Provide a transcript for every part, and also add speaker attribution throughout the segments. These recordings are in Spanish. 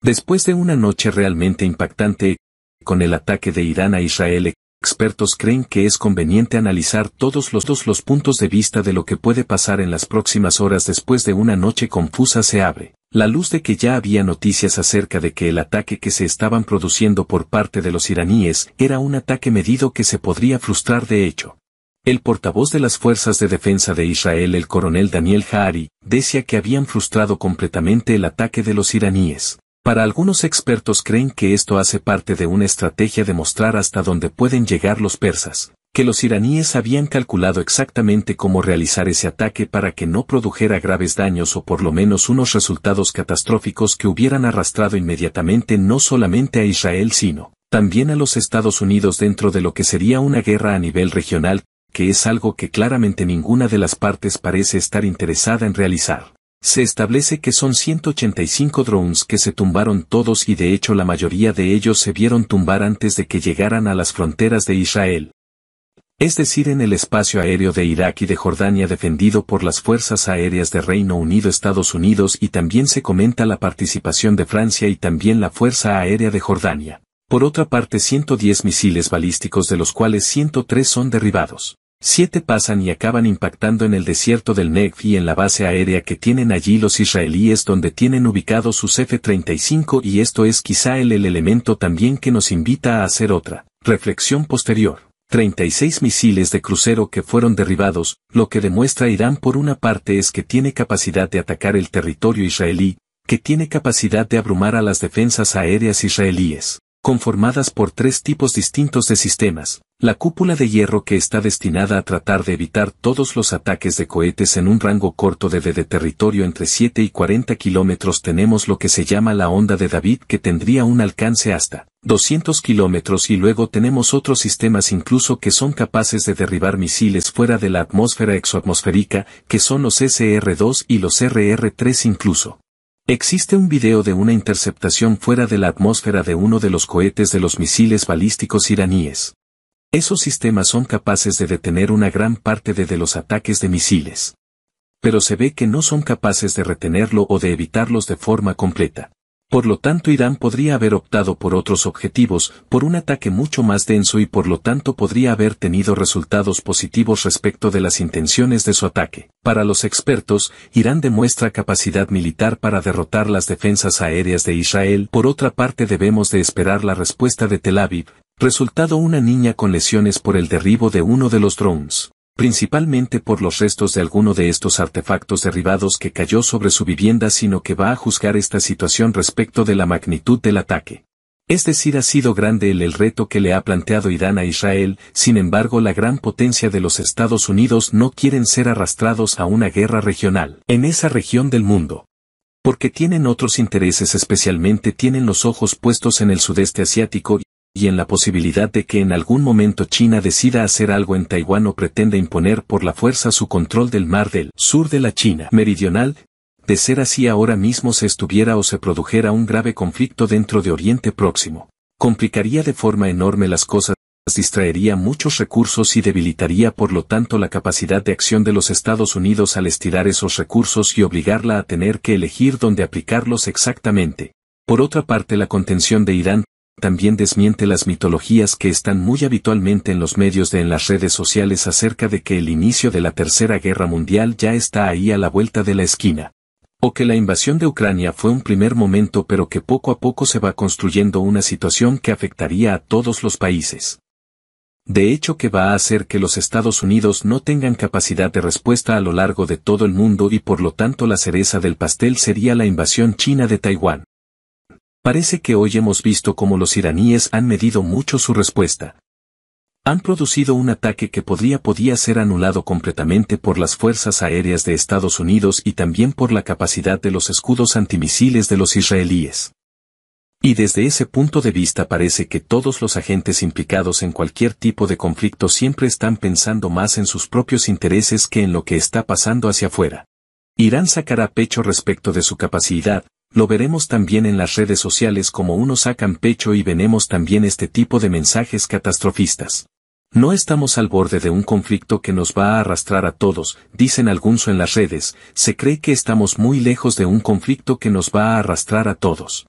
Speaker 1: Después de una noche realmente impactante, con el ataque de Irán a Israel, expertos creen que es conveniente analizar todos los, dos los puntos de vista de lo que puede pasar en las próximas horas después de una noche confusa se abre. La luz de que ya había noticias acerca de que el ataque que se estaban produciendo por parte de los iraníes era un ataque medido que se podría frustrar de hecho. El portavoz de las Fuerzas de Defensa de Israel, el coronel Daniel Haari, decía que habían frustrado completamente el ataque de los iraníes. Para algunos expertos creen que esto hace parte de una estrategia de mostrar hasta dónde pueden llegar los persas, que los iraníes habían calculado exactamente cómo realizar ese ataque para que no produjera graves daños o por lo menos unos resultados catastróficos que hubieran arrastrado inmediatamente no solamente a Israel sino también a los Estados Unidos dentro de lo que sería una guerra a nivel regional, que es algo que claramente ninguna de las partes parece estar interesada en realizar. Se establece que son 185 drones que se tumbaron todos y de hecho la mayoría de ellos se vieron tumbar antes de que llegaran a las fronteras de Israel. Es decir, en el espacio aéreo de Irak y de Jordania defendido por las fuerzas aéreas de Reino Unido Estados Unidos y también se comenta la participación de Francia y también la Fuerza Aérea de Jordania. Por otra parte 110 misiles balísticos de los cuales 103 son derribados. Siete pasan y acaban impactando en el desierto del Negev y en la base aérea que tienen allí los israelíes donde tienen ubicados sus F-35 y esto es quizá el, el elemento también que nos invita a hacer otra. Reflexión posterior. 36 misiles de crucero que fueron derribados, lo que demuestra Irán por una parte es que tiene capacidad de atacar el territorio israelí, que tiene capacidad de abrumar a las defensas aéreas israelíes, conformadas por tres tipos distintos de sistemas, la cúpula de hierro que está destinada a tratar de evitar todos los ataques de cohetes en un rango corto de, de, territorio entre 7 y 40 kilómetros tenemos lo que se llama la onda de David que tendría un alcance hasta 200 kilómetros y luego tenemos otros sistemas incluso que son capaces de derribar misiles fuera de la atmósfera exoatmosférica, que son los SR-2 y los RR-3 incluso. Existe un video de una interceptación fuera de la atmósfera de uno de los cohetes de los misiles balísticos iraníes. Esos sistemas son capaces de detener una gran parte de, los ataques de misiles. Pero se ve que no son capaces de retenerlo o de evitarlos de forma completa. Por lo tanto Irán podría haber optado por otros objetivos, por un ataque mucho más denso y por lo tanto podría haber tenido resultados positivos respecto de las intenciones de su ataque. Para los expertos, Irán demuestra capacidad militar para derrotar las defensas aéreas de Israel. Por otra parte debemos de esperar la respuesta de Tel Aviv, Resultado una niña con lesiones por el derribo de uno de los drones, principalmente por los restos de alguno de estos artefactos derribados que cayó sobre su vivienda sino que va a juzgar esta situación respecto de la magnitud del ataque. Es decir, ha sido grande el, reto que le ha planteado Irán a Israel, sin embargo la gran potencia de los Estados Unidos no quieren ser arrastrados a una guerra regional en esa región del mundo. Porque tienen otros intereses especialmente tienen los ojos puestos en el sudeste asiático y y en la posibilidad de que en algún momento China decida hacer algo en Taiwán o pretenda imponer por la fuerza su control del mar del sur de la China meridional, de ser así ahora mismo se estuviera o se produjera un grave conflicto dentro de Oriente Próximo. Complicaría de forma enorme las cosas distraería muchos recursos y debilitaría por lo tanto la capacidad de acción de los Estados Unidos al estirar esos recursos y obligarla a tener que elegir dónde aplicarlos exactamente. Por otra parte, la contención de Irán también desmiente las mitologías que están muy habitualmente en los medios de en las redes sociales acerca de que el inicio de la Tercera Guerra Mundial ya está ahí a la vuelta de la esquina. O que la invasión de Ucrania fue un primer momento pero que poco a poco se va construyendo una situación que afectaría a todos los países. De hecho que va a hacer que los Estados Unidos no tengan capacidad de respuesta a lo largo de todo el mundo y por lo tanto la cereza del pastel sería la invasión china de Taiwán. Parece que hoy hemos visto cómo los iraníes han medido mucho su respuesta. Han producido un ataque que podría podía ser anulado completamente por las fuerzas aéreas de Estados Unidos y también por la capacidad de los escudos antimisiles de los israelíes. Y desde ese punto de vista parece que todos los agentes implicados en cualquier tipo de conflicto siempre están pensando más en sus propios intereses que en lo que está pasando hacia afuera. Irán sacará pecho respecto de su capacidad, lo veremos también en las redes sociales como unos sacan pecho y venemos también este tipo de mensajes catastrofistas. No estamos al borde de un conflicto que nos va a arrastrar a todos, dicen algunos en las redes, se cree que estamos muy lejos de un conflicto que nos va a arrastrar a todos.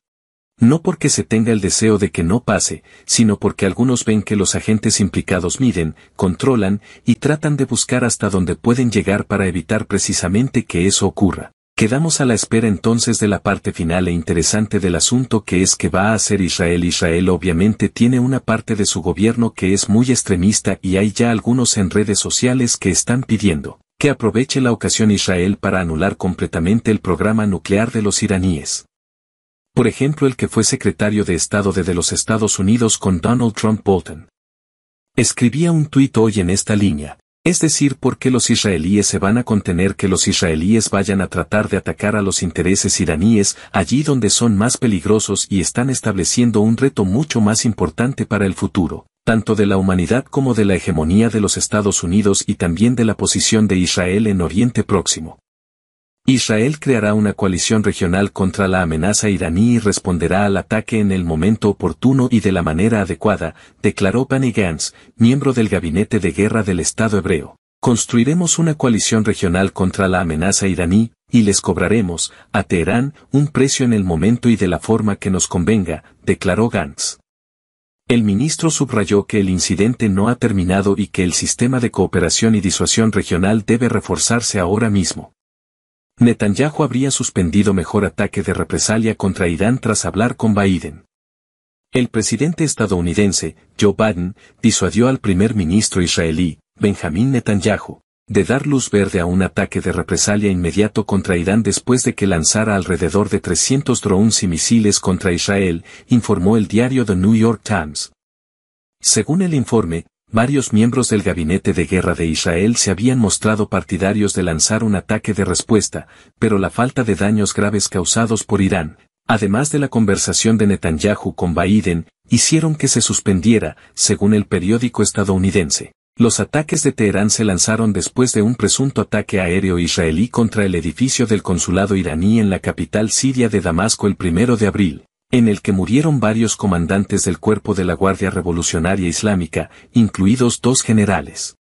Speaker 1: No porque se tenga el deseo de que no pase, sino porque algunos ven que los agentes implicados miden, controlan y tratan de buscar hasta donde pueden llegar para evitar precisamente que eso ocurra. Quedamos a la espera entonces de la parte final e interesante del asunto que es que va a hacer Israel. Israel obviamente tiene una parte de su gobierno que es muy extremista y hay ya algunos en redes sociales que están pidiendo que aproveche la ocasión Israel para anular completamente el programa nuclear de los iraníes. Por ejemplo, el que fue secretario de Estado de, de los Estados Unidos con Donald Trump Bolton. Escribía un tuit hoy en esta línea, es decir, ¿por qué los israelíes se van a contener que los israelíes vayan a tratar de atacar a los intereses iraníes allí donde son más peligrosos y están estableciendo un reto mucho más importante para el futuro, tanto de la humanidad como de la hegemonía de los Estados Unidos y también de la posición de Israel en Oriente Próximo? Israel creará una coalición regional contra la amenaza iraní y responderá al ataque en el momento oportuno y de la manera adecuada, declaró Pani Gantz, miembro del Gabinete de Guerra del Estado Hebreo. Construiremos una coalición regional contra la amenaza iraní, y les cobraremos, a Teherán, un precio en el momento y de la forma que nos convenga, declaró Gantz. El ministro subrayó que el incidente no ha terminado y que el sistema de cooperación y disuasión regional debe reforzarse ahora mismo. Netanyahu habría suspendido mejor ataque de represalia contra Irán tras hablar con Biden. El presidente estadounidense, Joe Biden, disuadió al primer ministro israelí, Benjamin Netanyahu, de dar luz verde a un ataque de represalia inmediato contra Irán después de que lanzara alrededor de 300 drones y misiles contra Israel, informó el diario The New York Times. Según el informe, varios miembros del gabinete de guerra de Israel se habían mostrado partidarios de lanzar un ataque de respuesta, pero la falta de daños graves causados por Irán, además de la conversación de Netanyahu con Biden, hicieron que se suspendiera, según el periódico estadounidense. Los ataques de Teherán se lanzaron después de un presunto ataque aéreo israelí contra el edificio del consulado iraní en la capital siria de Damasco el primero de abril, en el que murieron varios comandantes del cuerpo de la Guardia Revolucionaria Islámica, incluidos dos generales.